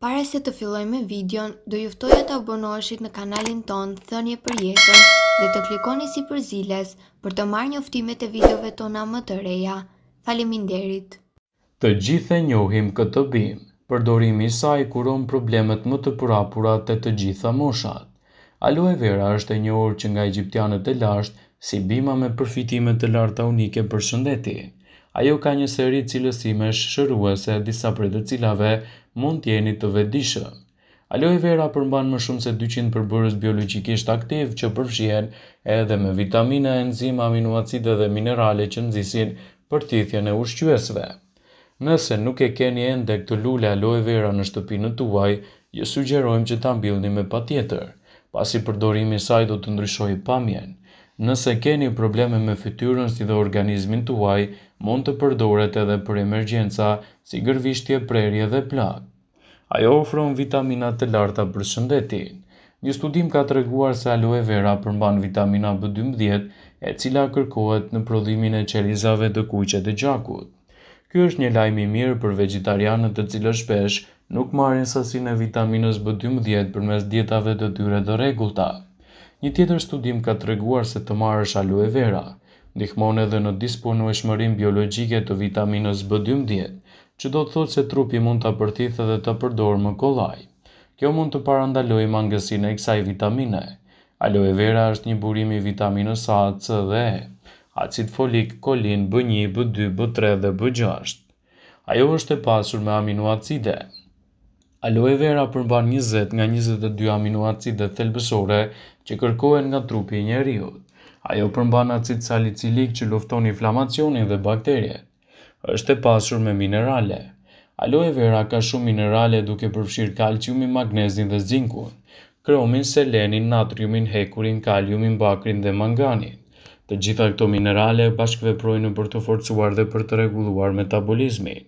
Pare se të filloj me videon, do e të abonoheshit në kanalin ton Thënje për jetën dhe të klikoni si për ziles për të marrë njoftimet e videove tona më të reja. Faleminderit. Të gjithë e njohim këtë bimë. Përdorimi i saj kuron problemet më të përapura të të gjitha moshat. Aloe vera është e njohur që nga egjiptianët e lashtë si bima me përfitime të larta unike për shëndetin. Ajo ka një seri cilësimesh shëruese disa për të cilave mund të jeni të vetëdijshëm. Aloe vera përmban më shumë se 200 përbërës biologjikisht aktiv që përfshihen edhe me vitamina, enzima, aminoacide dhe minerale që nxjisin për thithjen e ushqyesve. Nëse nuk e keni ende këtë lule aloe vera në shtëpinë të uaj, ju sugjerojmë që të mbillni me pa tjetër, pasi përdorimi saj do të ndryshoj pamjen. Nëse keni probleme me fytyrën si dhe organizmin tuaj, mund të përdoret edhe për emergjenca si gërvishtje prerje dhe plak. Ajo ofron vitamina të larta për shëndetin. Një studim ka të reguar se aloe vera përmban vitamina B12, e cila kërkohet në prodhimin e qelizave të kuqe dhe gjakut. Ky është një lajm i mirë për vegetarianët të cilët shpesh nuk marrin sasinë e vitaminës B12 përmes dietave të tyre të rregullta. Një tjetër studim ka të reguar se të marrë është aloe vera, ndihmon edhe në disponu e shmërim biologike të vitaminës B12, që do të thotë se trupi mund të apërtith edhe të përdorë më kolaj. Kjo mund të parandaloj më angësin e kësaj vitamine. Aloe vera është një burimi vitaminës A, C dhe E, acid folik, kolin, B1, B2, B3 dhe B6. Ajo është e pasur me aminoacide, Aloe vera përmban 20 nga 22 aminoacit dhe thelbësore që kërkohen nga trupi i njerëzit. Ajo përmban acid salicilik që lufton inflamacionin dhe bakteriet. Është e pasur me minerale. Aloe vera ka shumë minerale duke përfshirë kalciumin, magnezin dhe zinkun, kromin, selenin, natriumin, hekurin, kaliumin, bakrin dhe manganin. Të gjitha këto minerale bashkëve projnë për të forcuar dhe për të regulluar metabolizmin.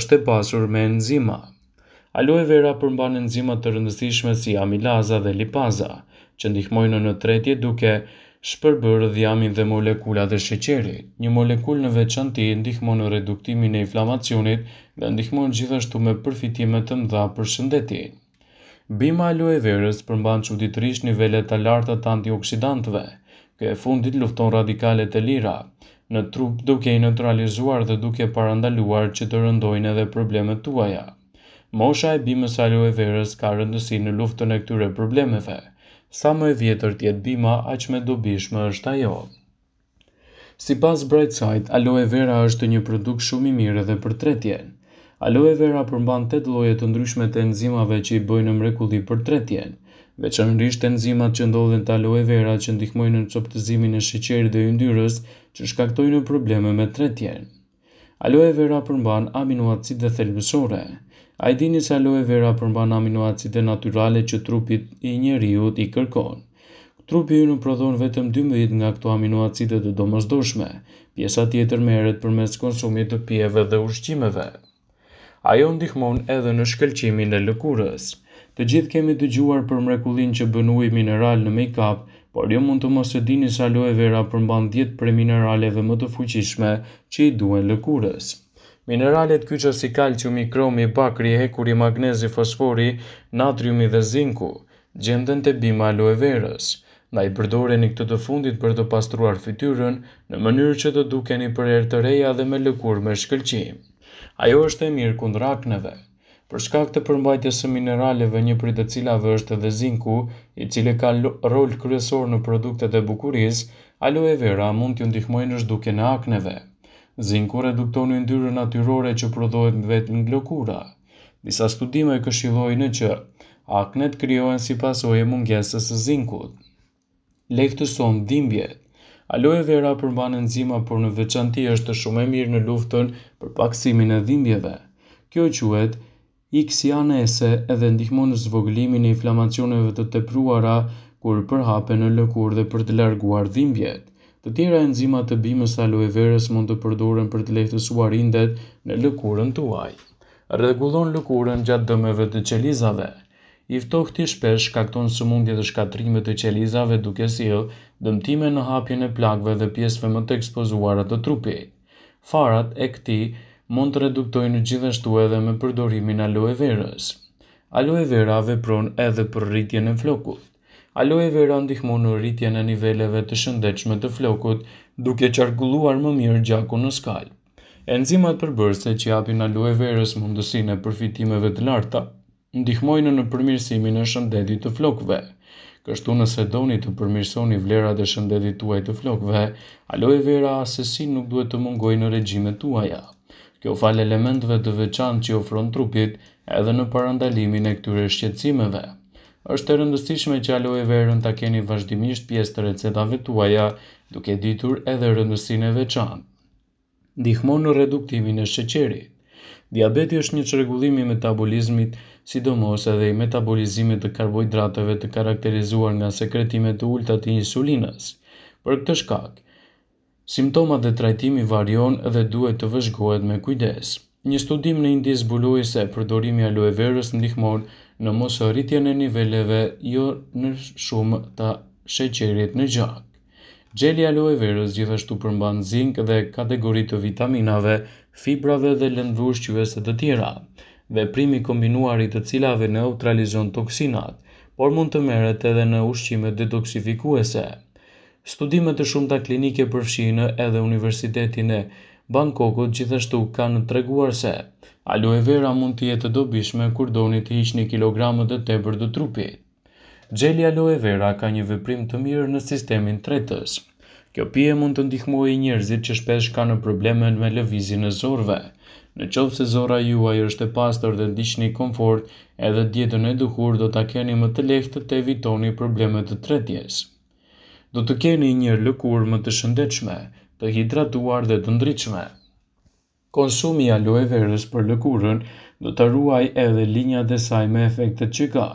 Êshtë e pasur me enzima, Aloe vera përmban enzima të rëndësishme si amilaza dhe lipaza, që ndihmojnë në tretje duke shpërbërë dhjamin dhe molekula dhe sheqerit. Një molekul në veçanti ndihmon në reduktimin e inflamacionit dhe ndihmon gjithashtu me përfitimet të mdha për shëndetin. Bima aloe verës përmban që ditërish nivellet të larta të antioksidantëve, kë e fundit lufton radikalet e lira, në trup duke i neutralizuar dhe duke parandaluar që të rëndojnë edhe problemet tuaja. Mosha e bimës aloe verës ka rëndësi në luftën e këtyre problemeve. Sa më e vjetër tjetë bima, aq me dobishme është ajo. Si pas Brightside, aloe vera është një produkt shumë i mirë dhe për tretjen. Aloe vera përmban 8 lloje të ndryshme të enzimave që i bëjnë mrekulli për tretjen. Veçanërisht enzimat që ndodhen të aloe vera që ndihmojnë në coptëzimin e sheqerit dhe yndyrës që shkaktojnë probleme me tretjen. Aloe vera përmban aminoacide thelbësore, A i dini se aloe vera përmban aminoacide naturale që trupit i njeriut i kërkon. Trupi ju në prodhon vetëm 12 nga këto aminoacide të domësdoshme, pjesa tjetër meret përmes konsumit të pjeve dhe ushqimeve. Ajo ndihmon edhe në shkëlqimin e lëkurës. Të gjithë kemi të gjuar për mrekullin që bënui mineral në make-up, por jo mund të mos e dini se aloe vera përmban 10 pre mineraleve më të fuqishme që i duen lëkurës. Mineralet kyqës si kalciumi, i kromi, bakri, hekuri, magnezi, fosfori, natriumi dhe zinku, gjendën të bima aloe verës. Na i përdore një këtë të fundit për të pastruar fityrën në mënyrë që të duke një për erë të reja dhe me lëkur me shkëllqim. Ajo është e mirë kundë rakneve. Për shkak të përmbajtjes së mineraleve, një prej të cilave është edhe zinku, i cili ka rol kryesor në produktet e bukurisë, aloe vera mund t'ju ndihmojë në zhdukjen e akneve. Zinku reduktoni ndyrën natyrore që prodhohet në vetë në glokura. Disa studime në që aknet kryohen si pasoje mungesës së zinkut. Lehtëson dhimbjet. Aloe vera përmban enzima, por në veçanti është shumë e mirë në luftën për paksimin e dhimbjeve. Kjo quhet Xianese edhe ndihmon në zvoglimin e inflamacioneve të tepruara kur përhapen në lëkurë dhe për të larguar dhimbjet. Të tjera enzimat të bimës të aloe verës mund të përdoren për të lehtësuar suarindet në lëkurën tuaj. Regullon lëkurën gjatë dëmeve të qelizave. Iftoh të shpesh kakton së mundje të shkatrimet të qelizave duke sil, dëmtime në hapjën e plakve dhe pjesve më të ekspozuarat të trupit. Farat e këti mund të reduktojnë gjithashtu edhe me përdorimin aloe verës. Aloe vera vepron edhe për rritjen e flokut. Aloe vera ndihmu në rritje në niveleve të shëndechme të flokut, duke qarkulluar më mirë gjaku në skalë. Enzimat përbërse që apin aloe verës mundësine e përfitimeve të larta, ndihmojnë në përmirësimin e shëndetit të flokve. Kështu nëse doni të përmirësoni vlerat e shëndetit tuaj të flokve, aloe vera asesi nuk duhet të mungoj në regjime tuaja. Kjo fal elementve të veçantë që ofron trupit edhe në parandalimin e këtyre shqetësimeve është e rëndësishme që aloe verën ta keni vazhdimisht pjesë të recetave tuaja, duke ditur edhe rëndësinë e veçantë. Ndihmon në reduktimin e sheqerit. Diabeti është një çrregullim metabolizmit, sidomos edhe i metabolizimit të karbohidrateve të karakterizuar nga sekretimet të ulta të insulinës. Për këtë shkak, simptomat dhe trajtimi varion dhe duhet të vëzhgohet me kujdes. Një studim në Indi zbuloi se përdorimi i aloe verës ndihmon në mos rritjen e niveleve jo në shumë të sheqerit në gjak. Gjeli aloe verës gjithashtu përmban zinc dhe kategori të vitaminave, fibrave dhe lëndrushqyves të tjera. Veprimi kombinuar i të cilave neutralizon toksinat, por mund të merret edhe në ushqime detoksifikuese. Studimet e shumta klinike përfshijnë edhe Universitetin e Bangkokut gjithashtu kanë treguar se aloe vera mund të jetë dobishme kur doni të hiqni kilogramët e tepër të trupit. Xheli aloe vera ka një veprim të mirë në sistemin tretës. Kjo pije mund të ndihmojë njerëzit që shpesh kanë probleme me lëvizjen e zorëve. Në qovë se zora juaj është e pastor dhe ndishtë komfort, edhe dietën e duhur do të keni më të lehtë të evitoni problemet të tretjes. Do të keni një lëkur më të shëndechme, të hidratuar dhe të ndryqme. Konsumi aloe verës për lëkurën do të ruaj edhe linja dhe saj me efektet që ka.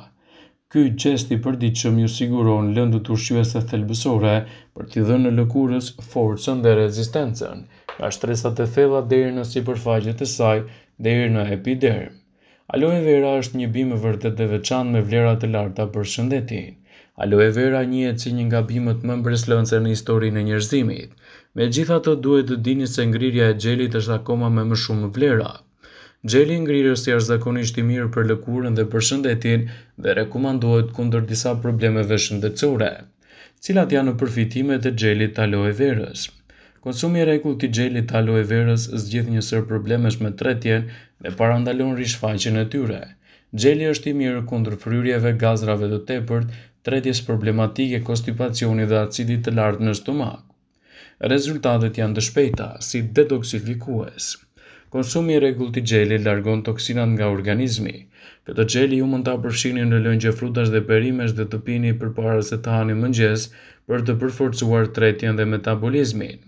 Ky qesti për diqëm ju siguron lëndu të ushqyese thelbësore për t'i dhe në lëkurës forcën dhe rezistencen, ka shtresat e thella dhe në si përfajgjët e saj dhe në epidermë. Aloe vera është një bimë vërtet dhe veçan me vlerat të larta për shëndetin. Aloe vera e që një nga bimët më mbreslënëse në historinë e njerëzimit. Me gjitha të duhet të dini se ngrirja e gjelit është akoma me më shumë vlera. Gjeli ngrirës jashtë zakonisht i mirë për lëkurën dhe për shëndetin dhe rekomandohet kundër disa problemeve shëndetësore. Cilat janë në përfitimet e gjelit të aloe verës? Konsumi i rregullt i gjelit të aloe verës zgjidh një sër problemesh me tretjen dhe parandalon rishfaqen e tyre. Gjeli është i mirë kundër fryrjeve, gazrave dhe tepërt, tretjes problematike, kostipacionit dhe acidit të lartë në stomak. Rezultatet janë të shpejta, si detoksifikues. Konsumi i rregullt i gjelit largon toksinat nga organizmi. Këtë gjeli ju mund ta përfshini në lëngje frutash dhe perimesh dhe të pini përpara se të hani mëngjes për të përforcuar tretjen dhe metabolizmin.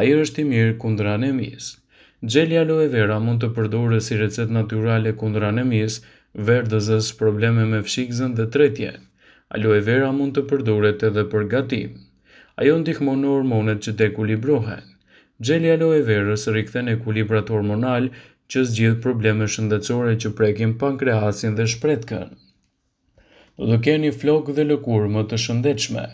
Ai është i mirë kundër anemisë. Gjeli aloe vera mund të përdore si recet naturale kundra në mis, verdëzës, probleme me fshikëzën dhe tretje. Aloe vera mund të përdore të për përgatim. Ajo ndihmonë në hormonet që të ekulibrohen. Gjeli aloe vera së rikëthen e kulibrat hormonal që zgjith probleme shëndecore që prekin pankreasin dhe shpretkën. Do të keni flokë dhe lëkurë më të shëndetshme.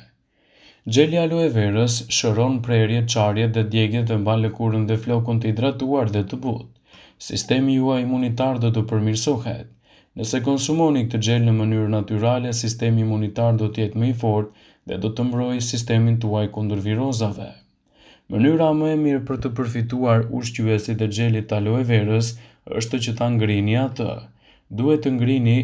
Gjeli aloe verës shëron prerje qarje dhe djegje dhe mba lëkurën dhe flokun të hidratuar dhe të but. Sistemi jua imunitar dhe të përmirsohet. Nëse konsumoni këtë gjel në mënyrë naturale, sistemi imunitar do të jetë më i fort dhe do të mbrojë sistemin tuaj kundër virozave. Mënyra më e mirë për të përfituar ushqyesit e gjelit aloe verës është që ta ngrini atë. Duhet të ngrini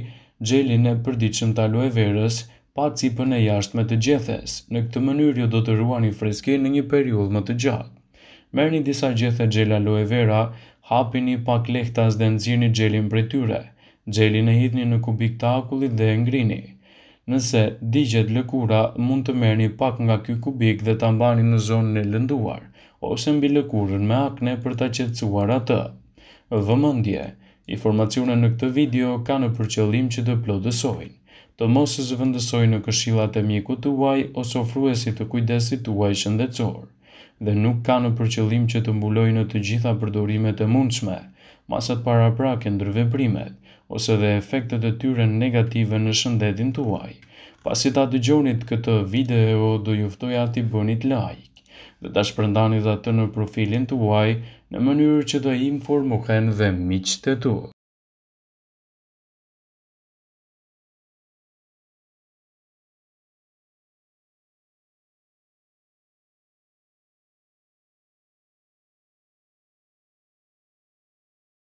gjelin e përdiqëm të aloe verës pa cipën e me të gjethes. Në këtë mënyrë jo do të ruani freske në një periudhë më të gjatë. Merni disa gjethe gjela loe vera, një pak lehtas dhe një gjelin për tyre. Gjelin e hitni në kubik të akullit dhe ngrini. Nëse digjet lëkura, mund të merni pak nga ky kubik dhe të ambani në zonën e lënduar, ose mbi lëkurën me akne për të qetsuar atë. Vëmëndje, informacione në këtë video ka në përqëllim që të plodësojnë të mos e zëvëndësoj në këshillat e mjekut të uaj ose ofruesit të kujdesit të uaj shëndetësor, dhe nuk ka në përqëllim që të mbuloj në të gjitha përdorimet e mundshme, masat para prake ndërve primet, ose dhe efektet e tyre negative në shëndetin të uaj. Pasi ta gjonit këtë video, do juftoj ati bënit like, dhe ta shpërndani dhe atë në profilin të uaj, në mënyrë që të informohen dhe miqtë të tuë.